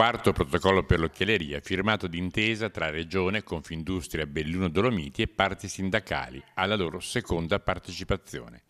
Quarto protocollo per l'occhialeria, firmato d'intesa tra Regione, Confindustria, Belluno Dolomiti e parti sindacali, alla loro seconda partecipazione.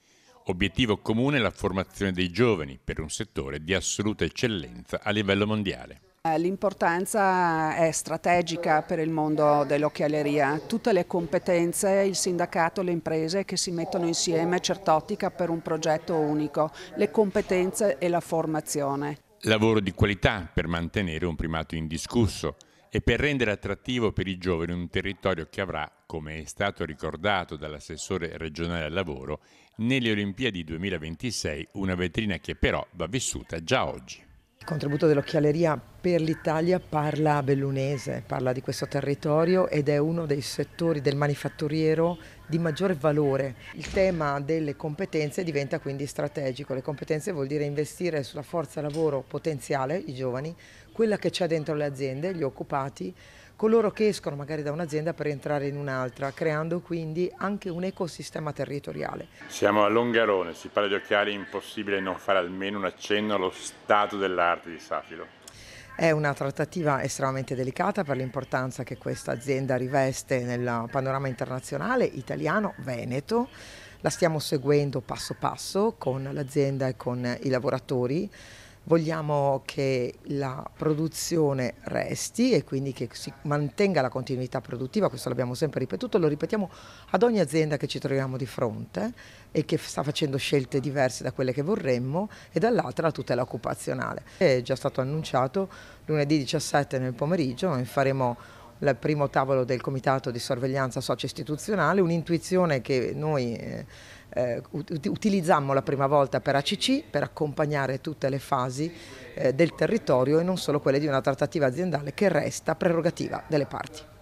Obiettivo comune è la formazione dei giovani per un settore di assoluta eccellenza a livello mondiale. Eh, l'importanza è strategica per il mondo dell'occhialeria. Tutte le competenze, il sindacato, le imprese che si mettono insieme certottica per un progetto unico, le competenze e la formazione. Lavoro di qualità per mantenere un primato indiscusso e per rendere attrattivo per i giovani un territorio che avrà, come è stato ricordato dall'assessore regionale al lavoro, nelle Olimpiadi 2026 una vetrina che però va vissuta già oggi. Il contributo dell'occhialeria per l'Italia parla bellunese, parla di questo territorio ed è uno dei settori del manifatturiero di maggiore valore. Il tema delle competenze diventa quindi strategico. Le competenze vuol dire investire sulla forza lavoro potenziale, i giovani, quella che c'è dentro le aziende, gli occupati, coloro che escono magari da un'azienda per entrare in un'altra, creando quindi anche un ecosistema territoriale. Siamo a Longarone, si parla di occhiali, impossibile non fare almeno un accenno allo stato dell'arte di Safilo. È una trattativa estremamente delicata per l'importanza che questa azienda riveste nel panorama internazionale italiano, veneto. La stiamo seguendo passo passo con l'azienda e con i lavoratori vogliamo che la produzione resti e quindi che si mantenga la continuità produttiva, questo l'abbiamo sempre ripetuto, lo ripetiamo ad ogni azienda che ci troviamo di fronte e che sta facendo scelte diverse da quelle che vorremmo e dall'altra la tutela occupazionale. È già stato annunciato lunedì 17 nel pomeriggio, noi faremo il primo tavolo del comitato di sorveglianza socio-istituzionale, un'intuizione che noi eh, eh, utilizzammo la prima volta per ACC per accompagnare tutte le fasi eh, del territorio e non solo quelle di una trattativa aziendale che resta prerogativa delle parti.